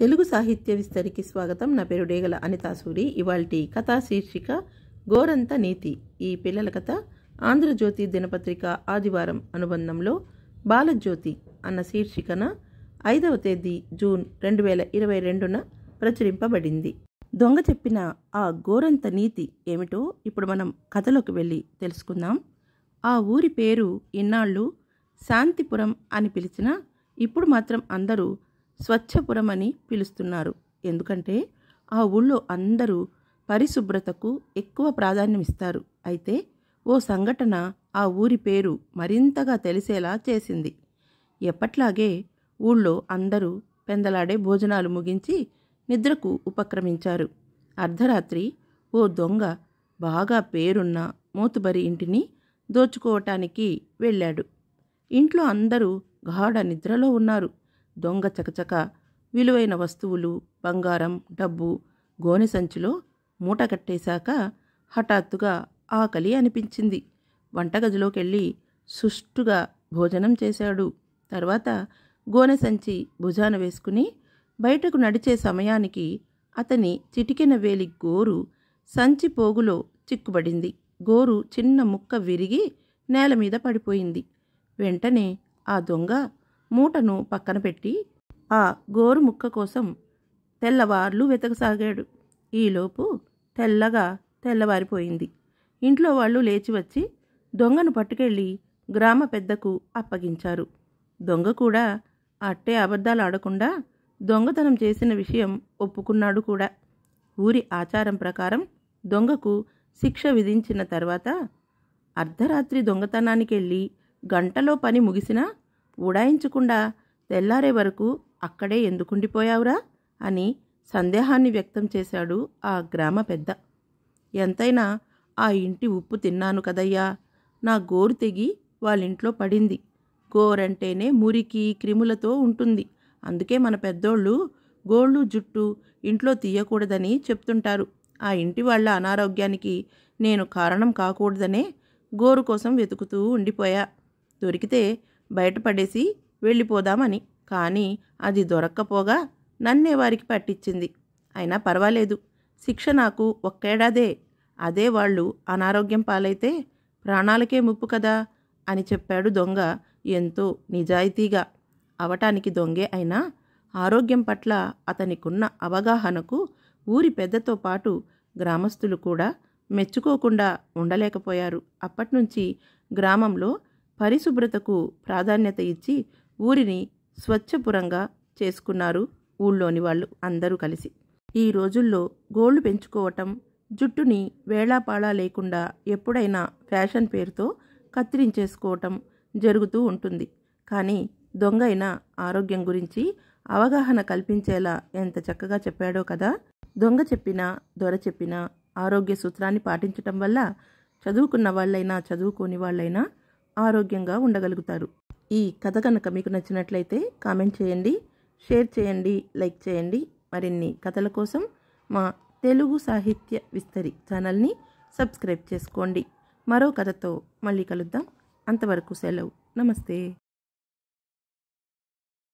తెలుగు సాహిత్య విస్తరికి స్వాగతం నా పేరు డేగల అనితాసూరి ఇవాల్టి కథా శీర్షిక గోరంత నీతి ఈ పిల్లల కథ ఆంధ్రజ్యోతి దినపత్రిక ఆదివారం అనుబంధంలో బాలజ్యోతి అన్న శీర్షికన ఐదవ తేదీ జూన్ రెండు వేల ఇరవై రెండున ప్రచురింపబడింది దొంగ చెప్పిన ఆ గోరంత నీతి ఏమిటో ఇప్పుడు మనం కథలోకి వెళ్ళి తెలుసుకుందాం ఆ ఊరి పేరు ఇన్నాళ్ళు శాంతిపురం అని పిలిచినా ఇప్పుడు మాత్రం అందరూ స్వచ్ఛపురం అని పిలుస్తున్నారు ఎందుకంటే ఆ ఊళ్ళో అందరూ పరిశుభ్రతకు ఎక్కువ ప్రాధాన్యం ఇస్తారు అయితే ఓ సంఘటన ఆ ఊరి పేరు మరింతగా తెలిసేలా చేసింది ఎప్పట్లాగే ఊళ్ళో అందరూ పెందలాడే భోజనాలు ముగించి నిద్రకు ఉపక్రమించారు అర్ధరాత్రి ఓ దొంగ బాగా పేరున్న మూతుబరి ఇంటిని దోచుకోవటానికి వెళ్ళాడు ఇంట్లో అందరూ గాఢ నిద్రలో ఉన్నారు దొంగ చకచక విలువైన వస్తువులు బంగారం డబ్బు గోనె సంచిలో మూట కట్టేశాక హఠాత్తుగా ఆకలి అనిపించింది వంటగదిలోకెళ్ళి సుష్టుగా భోజనం చేశాడు తర్వాత గోనె సంచి భుజాన వేసుకుని బయటకు నడిచే సమయానికి అతని చిటికిన వేలి గోరు సంచి పోగులో చిక్కుబడింది గోరు చిన్న ముక్క విరిగి నేల మీద పడిపోయింది వెంటనే ఆ దొంగ మూటను పక్కన పెట్టి ఆ గోరు ముక్క కోసం తెల్లవార్లు వెతకసాగాడు ఈలోపు తెల్లగా తెల్లవారిపోయింది ఇంట్లో వాళ్ళు లేచి వచ్చి దొంగను పట్టుకెళ్ళి గ్రామ పెద్దకు అప్పగించారు దొంగ కూడా అట్టే అబద్ధాలు ఆడకుండా దొంగతనం చేసిన విషయం ఒప్పుకున్నాడు కూడా ఊరి ఆచారం ప్రకారం దొంగకు శిక్ష విధించిన తర్వాత అర్ధరాత్రి దొంగతనానికి వెళ్ళి గంటలో పని ముగిసినా ఉడాయించకుండా తెల్లారే వరకు అక్కడే ఎందుకుండిపోయావురా అని సందేహాన్ని వ్యక్తం చేశాడు ఆ గ్రామ పెద్ద ఎంతైనా ఆ ఇంటి ఉప్పు తిన్నాను కదయ్యా నా గోరు తెగి వాళ్ళింట్లో పడింది గోరంటేనే మురికి క్రిములతో ఉంటుంది అందుకే మన పెద్దోళ్ళు గోళ్ళు జుట్టు ఇంట్లో తీయకూడదని చెప్తుంటారు ఆ ఇంటి వాళ్ళ అనారోగ్యానికి నేను కారణం కాకూడదనే గోరు కోసం వెతుకుతూ ఉండిపోయా దొరికితే బయటపడేసి వెళ్ళిపోదామని కానీ అది దొరక్కపోగా నన్నే వారికి పట్టించింది అయినా పర్వాలేదు శిక్ష నాకు ఒక్కేడాదే అదే వాళ్ళు అనారోగ్యం పాలైతే ప్రాణాలకే ముప్పు కదా అని చెప్పాడు దొంగ ఎంతో నిజాయితీగా అవటానికి దొంగే అయినా ఆరోగ్యం పట్ల అతనికున్న అవగాహనకు ఊరి పెద్దతో పాటు గ్రామస్తులు కూడా మెచ్చుకోకుండా ఉండలేకపోయారు అప్పటినుంచి గ్రామంలో పరిశుభ్రతకు ప్రాధాన్యత ఇచ్చి ఊరిని స్వచ్ఛపురంగా చేసుకున్నారు ఊళ్ళోని వాళ్ళు అందరూ కలిసి ఈ రోజుల్లో గోళ్లు పెంచుకోవటం జుట్టుని వేళాపాళా లేకుండా ఎప్పుడైనా ఫ్యాషన్ పేరుతో కత్తిరించేసుకోవటం జరుగుతూ ఉంటుంది కానీ దొంగైన ఆరోగ్యం గురించి అవగాహన కల్పించేలా ఎంత చక్కగా చెప్పాడో కదా దొంగ చెప్పినా దొర చెప్పినా ఆరోగ్య సూత్రాన్ని పాటించటం వల్ల చదువుకున్న వాళ్ళైనా చదువుకోని వాళ్ళైనా ఆరోగ్యంగా ఉండగలుగుతారు ఈ కథ కనుక మీకు నచ్చినట్లయితే కామెంట్ చేయండి షేర్ చేయండి లైక్ చేయండి మరిన్ని కథల కోసం మా తెలుగు సాహిత్య విస్తరి ఛానల్ని సబ్స్క్రైబ్ చేసుకోండి మరో కథతో మళ్ళీ కలుద్దాం అంతవరకు సెలవు నమస్తే